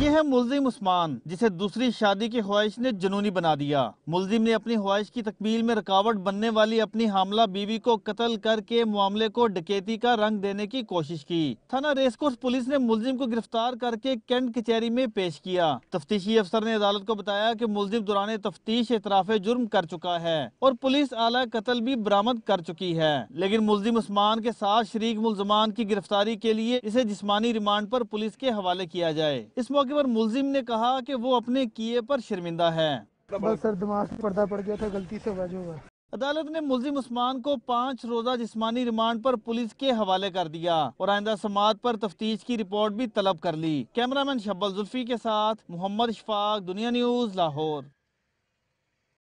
ये है मुलजिम उस्मान जिसे दूसरी शादी की ख्वाहिश ने जुनूनी बना दिया मुलजिम ने अपनी ख्वाहिश की तकमील में रुकावट बनने वाली अपनी हमला बीवी को कत्ल करके मामले को डकैती का रंग देने की कोशिश की थाना रेसकोर्स पुलिस ने मुलजिम को गिरफ्तार करके कैंट कचहरी में पेश किया तफ्तीशी अफसर ने अदालत को बताया की मुलजिम दौरान तफ्तीश इतराफे जुर्म कर चुका है और पुलिस आला कत्ल भी बरामद कर चुकी है लेकिन मुलजिम उस्मान के साथ शरीक मुलजमान की गिरफ्तारी के लिए इसे जिसमानी रिमांड आरोप पुलिस के हवाले किया जाए इस मौके मौके पर मुलजिम ने कहा कि वो अपने किए पर शर्मिंदा है सर दिमाग पर्दा पड़ गया था गलती से वजह हुआ अदालत ने मुलजिम उस्मान को पाँच रोजा जिसमानी रिमांड पर पुलिस के हवाले कर दिया और आइंदा समात पर तफ्तीश की रिपोर्ट भी तलब कर ली कैमरामैन शब्बल जुल्फी के साथ मोहम्मद शफाक दुनिया न्यूज लाहौर